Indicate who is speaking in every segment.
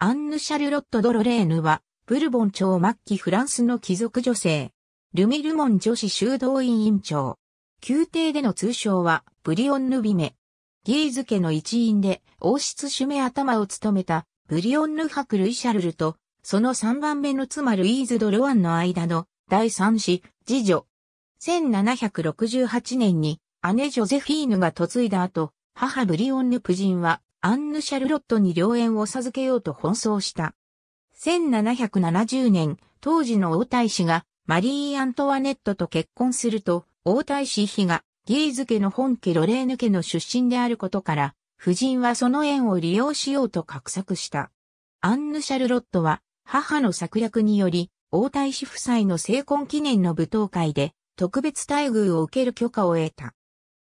Speaker 1: アンヌ・シャルロット・ドロレーヌは、ブルボン朝末期フランスの貴族女性、ルミルモン女子修道院院長。宮廷での通称は、ブリオンヌ・ビメ。ギーズ家の一員で、王室主目頭を務めた、ブリオンヌ博ルイ・シャルルと、その3番目の妻ルイーズ・ド・ロアンの間の、第3子、次女。1768年に、姉ジョゼフィーヌが嫁いだ後、母ブリオンヌ夫人は、アンヌ・シャルロットに良縁を授けようと奔走した。1770年、当時の王太子がマリー・アントワネットと結婚すると、王太子妃がギーズ家の本家ロレーヌ家の出身であることから、夫人はその縁を利用しようと画策した。アンヌ・シャルロットは母の策略により、王太子夫妻の成婚記念の舞踏会で特別待遇を受ける許可を得た。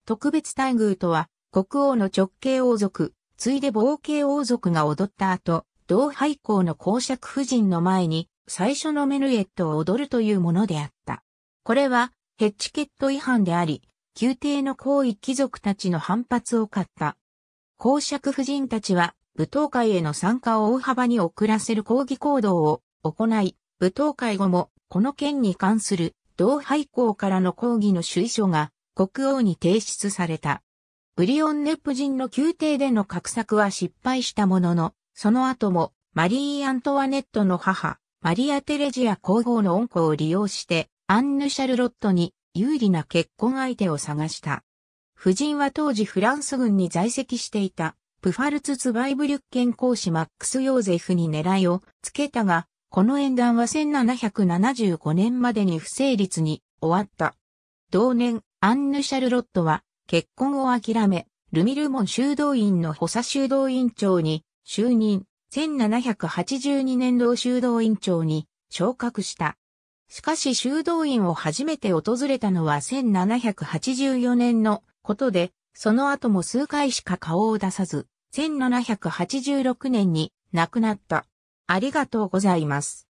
Speaker 1: 特別待遇とは、国王の直系王族、ついで冒険王族が踊った後、同廃校の公爵夫人の前に最初のメヌエットを踊るというものであった。これはヘッチケット違反であり、宮廷の皇位貴族たちの反発を買った。公爵夫人たちは舞踏会への参加を大幅に遅らせる抗議行動を行い、舞踏会後もこの件に関する同廃校からの抗議の主意書が国王に提出された。ブリオンネプ人の宮廷での画策は失敗したものの、その後もマリー・アントワネットの母、マリア・テレジア皇后の恩子を利用して、アンヌ・シャルロットに有利な結婚相手を探した。夫人は当時フランス軍に在籍していた、プファルツ・ツバイブリュッケン公使マックス・ヨーゼフに狙いをつけたが、この縁談は1775年までに不成立に終わった。同年、アンヌ・シャルロットは結婚を諦め、ルミルモン修道院の補佐修道院長に就任、1782年度修道院長に昇格した。しかし修道院を初めて訪れたのは1784年のことで、その後も数回しか顔を出さず、1786年に亡くなった。ありがとうございます。